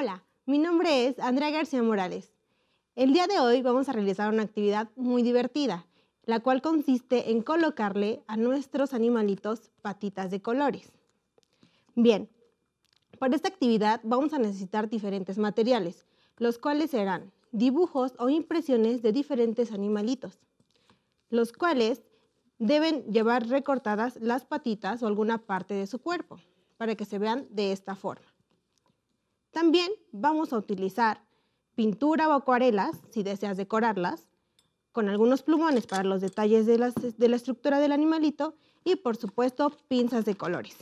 Hola, mi nombre es Andrea García Morales. El día de hoy vamos a realizar una actividad muy divertida, la cual consiste en colocarle a nuestros animalitos patitas de colores. Bien, para esta actividad vamos a necesitar diferentes materiales, los cuales serán dibujos o impresiones de diferentes animalitos, los cuales deben llevar recortadas las patitas o alguna parte de su cuerpo para que se vean de esta forma. También vamos a utilizar pintura o acuarelas, si deseas decorarlas, con algunos plumones para los detalles de la, estructura del animalito y por supuesto pinzas de colores.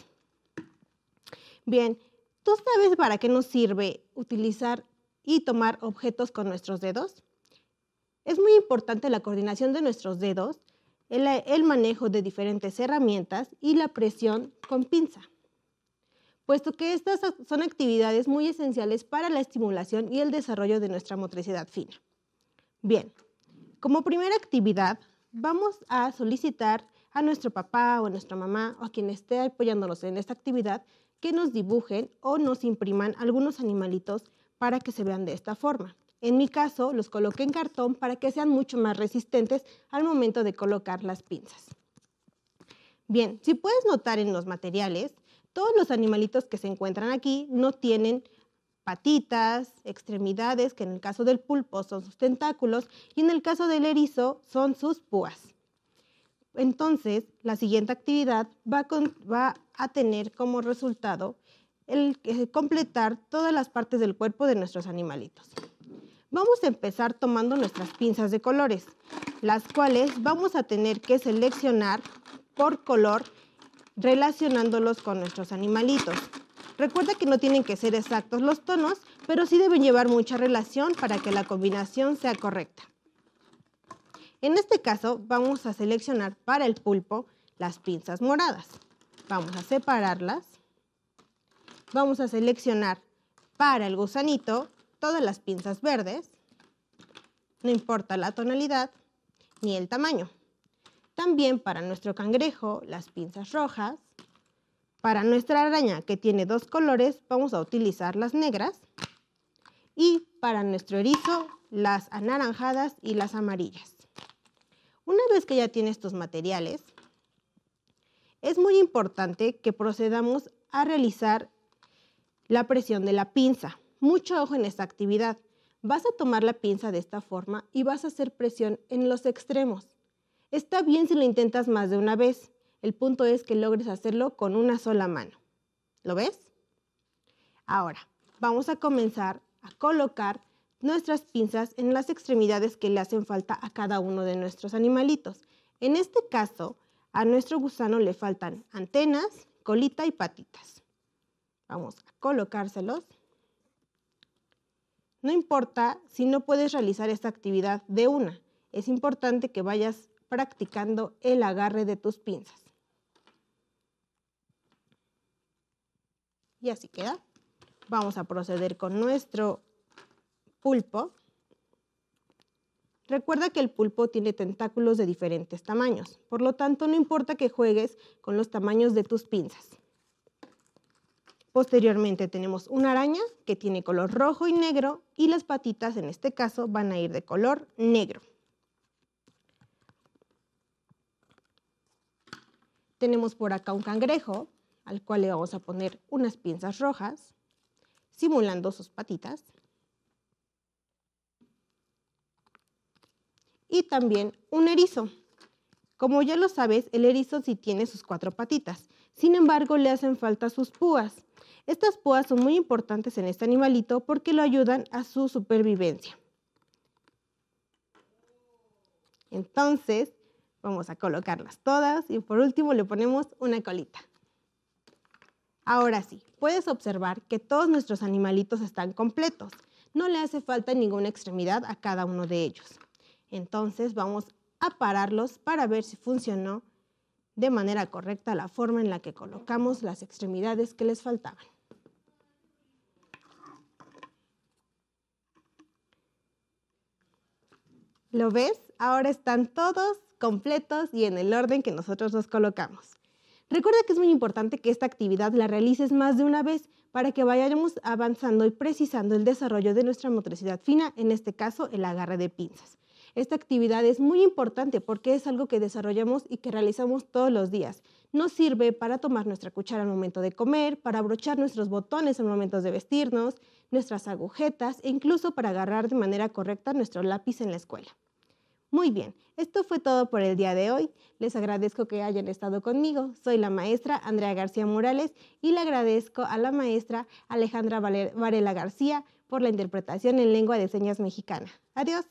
Bien, ¿tú sabes para qué nos sirve utilizar y tomar objetos con nuestros dedos? Es muy importante la coordinación de nuestros dedos, el manejo de diferentes herramientas y la presión con pinza puesto que estas son actividades muy esenciales para la estimulación y el desarrollo de nuestra motricidad fina. Bien, como primera actividad, vamos a solicitar a nuestro papá o a nuestra mamá o a quien esté apoyándonos en esta actividad que nos dibujen o nos impriman algunos animalitos para que se vean de esta forma. En mi caso, los coloqué en cartón para que sean mucho más resistentes al momento de colocar las pinzas. Bien, si puedes notar en los materiales, todos los animalitos que se encuentran aquí no tienen patitas, extremidades, que en el caso del pulpo son sus tentáculos y en el caso del erizo son sus púas. Entonces, la siguiente actividad va, a tener como resultado el, el eh, completar todas las partes del cuerpo de nuestros animalitos. Vamos a empezar tomando nuestras pinzas de colores, las cuales vamos a tener que seleccionar por color relacionándolos con nuestros animalitos. Recuerda que no tienen que ser exactos los tonos, pero sí deben llevar mucha relación para que la combinación sea correcta. En este caso vamos a seleccionar para el pulpo las pinzas moradas. Vamos a separarlas. Vamos a seleccionar para el gusanito todas las pinzas verdes. No importa la tonalidad ni el tamaño. También para nuestro cangrejo, las pinzas rojas. Para nuestra araña, que tiene dos colores, vamos a utilizar las negras. Y para nuestro erizo, las anaranjadas y las amarillas. Una vez que ya tiene estos materiales, es muy importante que procedamos a realizar la presión de la pinza. Mucho ojo en esta actividad. Vas a tomar la pinza de esta forma y vas a hacer presión en los extremos. Está bien si lo intentas más de una vez. El punto es que logres hacerlo con una sola mano. ¿Lo ves? Ahora, vamos a comenzar a colocar nuestras pinzas en las extremidades que le hacen falta a cada uno de nuestros animalitos. En este caso, a nuestro gusano le faltan antenas, colita y patitas. Vamos a colocárselos. No importa si no puedes realizar esta actividad de una, es importante que vayas practicando el agarre de tus pinzas. Y así queda. Vamos a proceder con nuestro pulpo. Recuerda que el pulpo tiene tentáculos de diferentes tamaños, por lo tanto no importa que juegues con los tamaños de tus pinzas. Posteriormente tenemos una araña que tiene color rojo y negro y las patitas en este caso van a ir de color negro. Tenemos por acá un cangrejo, al cual le vamos a poner unas pinzas rojas, simulando sus patitas. Y también un erizo. Como ya lo sabes, el erizo sí tiene sus cuatro patitas, sin embargo le hacen falta sus púas. Estas púas son muy importantes en este animalito porque lo ayudan a su supervivencia. Entonces, Vamos a colocarlas todas y por último le ponemos una colita. Ahora sí, puedes observar que todos nuestros animalitos están completos. No le hace falta ninguna extremidad a cada uno de ellos. Entonces vamos a pararlos para ver si funcionó de manera correcta la forma en la que colocamos las extremidades que les faltaban. ¿Lo ves? Ahora están todos completos y en el orden que nosotros nos colocamos. Recuerda que es muy importante que esta actividad la realices más de una vez para que vayamos avanzando y precisando el desarrollo de nuestra motricidad fina, en este caso el agarre de pinzas. Esta actividad es muy importante porque es algo que desarrollamos y que realizamos todos los días. Nos sirve para tomar nuestra cuchara al momento de comer, para abrochar nuestros botones en momentos de vestirnos, nuestras agujetas e incluso para agarrar de manera correcta nuestro lápiz en la escuela. Muy bien, esto fue todo por el día de hoy. Les agradezco que hayan estado conmigo. Soy la maestra Andrea García Morales y le agradezco a la maestra Alejandra Varela García por la interpretación en lengua de señas mexicana. Adiós.